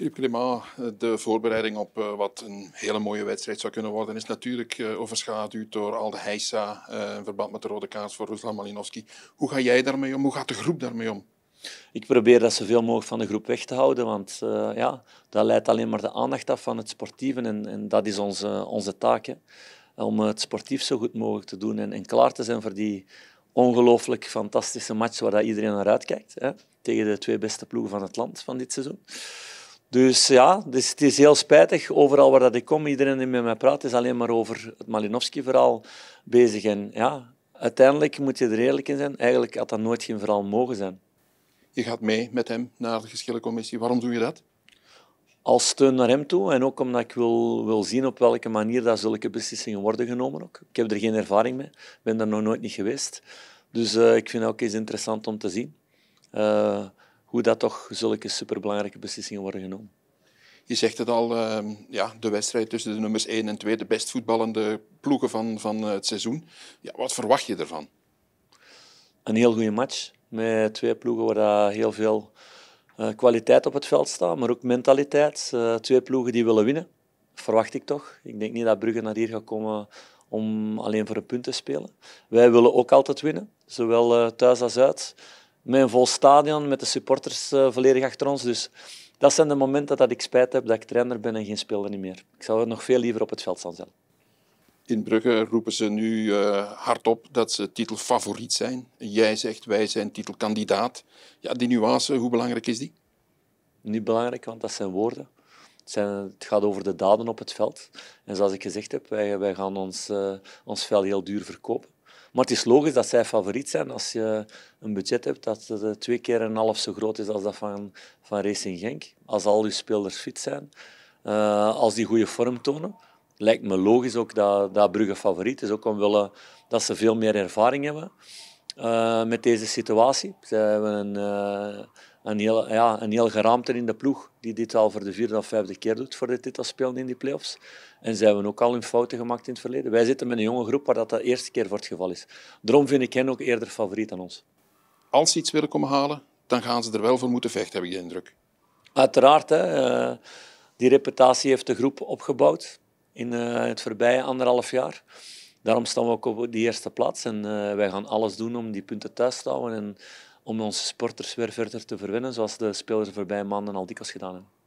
Philippe Clément, eh, de voorbereiding op eh, wat een hele mooie wedstrijd zou kunnen worden is natuurlijk eh, overschaduwd door al de heisa in verband met de rode kaart voor Ruslan Malinowski. Hoe ga jij daarmee om? Hoe gaat de groep daarmee om? Ik probeer dat zoveel mogelijk van de groep weg te houden, want ja, dat leidt alleen maar de aandacht af van het sportieve en, en dat is onze, onze taak. Hè. Om het sportief zo goed mogelijk te doen en, en klaar te zijn voor die ongelooflijk fantastische match waar dat iedereen naar uitkijkt. Hè, tegen de twee beste ploegen van het land van dit seizoen. Dus ja, dus het is heel spijtig. Overal waar dat ik kom, iedereen die met mij praat, is alleen maar over het Malinowski-verhaal bezig. En ja, uiteindelijk moet je er eerlijk in zijn. Eigenlijk had dat nooit geen verhaal mogen zijn. Je gaat mee met hem naar de geschillencommissie. Waarom doe je dat? Als steun naar hem toe en ook omdat ik wil, wil zien op welke manier dat zulke beslissingen worden genomen. Ook. Ik heb er geen ervaring mee, ben daar nog nooit niet geweest. Dus eh, ik vind het ook eens interessant om te zien. Eh, hoe dat toch zulke superbelangrijke beslissingen worden genomen. Je zegt het al, ehm, ja, de wedstrijd tussen de nummers 1 en 2, de best voetballende ploegen van, van eh, het seizoen. Ja, wat verwacht je ervan? Een heel goede match met twee ploegen waar heel veel eh, kwaliteit op het veld staat, maar ook mentaliteit. Eh, twee ploegen die willen winnen, verwacht ik toch. Ik denk niet dat Brugge naar hier gaat komen om alleen voor een punt te spelen. Wij willen ook altijd winnen, zowel thuis als uit mijn vol stadion, met de supporters eh, volledig achter ons. Dus dat zijn de momenten dat ik spijt heb dat ik trainer ben en geen speler niet meer. Ik zou er nog veel liever op het veld staan zelf. In Brugge roepen ze nu uh, eh, hardop dat ze titelfavoriet zijn. Jij zegt wij zijn titelkandidaat. Ja, die nuance, hoe belangrijk is die? Niet belangrijk, want dat zijn woorden. Het, zijn, het gaat over de daden op het veld. En zoals ik gezegd heb, wij, wij gaan ons, uh, ons vel heel duur verkopen. Maar het is logisch dat zij favoriet zijn als je een budget hebt dat eh, twee keer en een half zo groot is als dat van, van Racing Genk. Als al je spelers fit zijn, uh, als die goede vorm tonen, lijkt me logisch ook dat, dat Brugge favoriet is. Ook willen dat ze veel meer ervaring hebben eh, met deze situatie. Ze hebben een een heel, ja, een heel in de ploeg die dit al voor de vierde of vijfde keer doet voor dit titelspelen in die play-offs. En zij hebben ook al hun fouten gemaakt in het verleden. Wij zitten met een jonge groep waar dat de eerste keer voor het geval is. Daarom vind ik hen ook eerder favoriet dan ons. Als ze iets willen komen halen, dan gaan ze er wel voor moeten vechten, heb ik de indruk. Uiteraard. Hè, eh, die reputatie heeft de groep opgebouwd in eh, het voorbije anderhalf jaar. Daarom staan we ook op die eerste plaats. En eh, wij gaan alles doen om die punten thuis te houden. En om onze sporters weer verder te verwinnen, zoals de spelers voorbij maanden al dikwijls gedaan hebben.